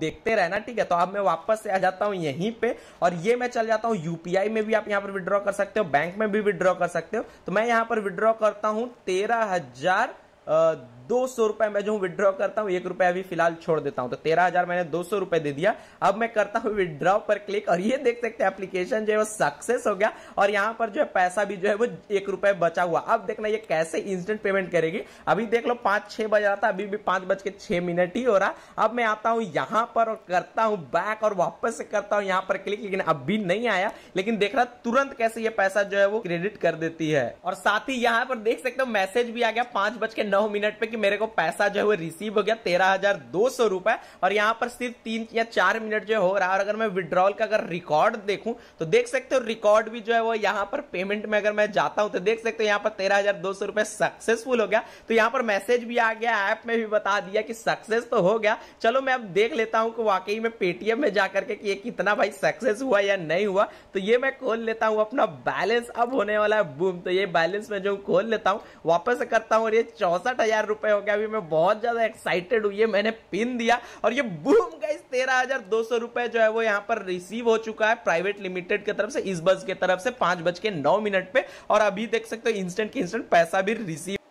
देखते रहना ठीक है तो अब मैं वापस से आ जाता हूँ यहीं पे और ये मैं चल जाता हूँ यूपीआई में भी आप यहाँ पर विड्रॉ कर सकते हो बैंक में भी विड्रॉ कर सकते हो तो मैं यहाँ पर विड्रॉ करता हूँ तेरह हजार दो सौ रुपए मैं जो विड्रॉ करता हूँ एक रुपया अभी फिलहाल छोड़ देता हूँ तो तेरह हजार मैंने दो सौ रुपए दे दिया अब मैं करता हूँ विड्रॉ पर क्लिक और ये देख सकते हैं एप्लीकेशन जो है वो सक्सेस हो गया और यहाँ पर जो है पैसा भी जो है वो एक रुपए बचा हुआ अब देखना ये कैसे इंस्टेंट पेमेंट करेगी अभी देख लो पांच छह बज रहा था अभी भी पांच बज के छह मिनट ही हो रहा अब मैं आता हूँ यहाँ पर और करता हूँ बैक और वापस से करता हूं यहाँ पर क्लिक लेकिन अब भी नहीं आया लेकिन देख रहा तुरंत कैसे ये पैसा जो है वो क्रेडिट कर देती है और साथ ही यहां पर देख सकते हो मैसेज भी आ गया पांच बज के नौ मिनट पे कि मेरे को पैसा जो है वो रिसीव हो गया तेरह हजार दो सौ रुपए और यहाँ पर सिर्फ तीन या चार मिनट जो हो रहा है और अगर मैं विड्रॉल का अगर रिकॉर्ड देखूं तो देख सकते हो रिकॉर्ड भी जो है वो यहाँ पर पेमेंट में अगर मैं जाता हूं तो देख सकते हो यहाँ पर तेरह हजार दो सौ रुपए सक्सेसफुल हो गया तो यहाँ पर मैसेज भी आ गया ऐप में भी बता दिया कि सक्सेस तो हो गया चलो मैं अब देख लेता हूँ कि वाकई में पेटीएम में जाकर के कि ये कितना भाई सक्सेस हुआ या नहीं हुआ तो ये मैं खोल लेता हूँ अपना बैलेंस अब होने वाला है बूम तो ये बैलेंस में जो खोल लेता हूँ वापस करता हूँ और ये चौसठ हजार पे हो गया अभी मैं बहुत ज़्यादा एक्साइटेड हुई है मैंने पिन दिया और ये बूम गाइस तेरह हज़ार दो सौ रुपए जो है वो यहाँ पर रिसीव हो चुका है प्राइवेट लिमिटेड की तरफ से इस बस की तरफ से पांच बज के नौ मिनट पे और अभी देख सकते हो इंस्टेंट की इंस्टेंट पैसा भी रिसीव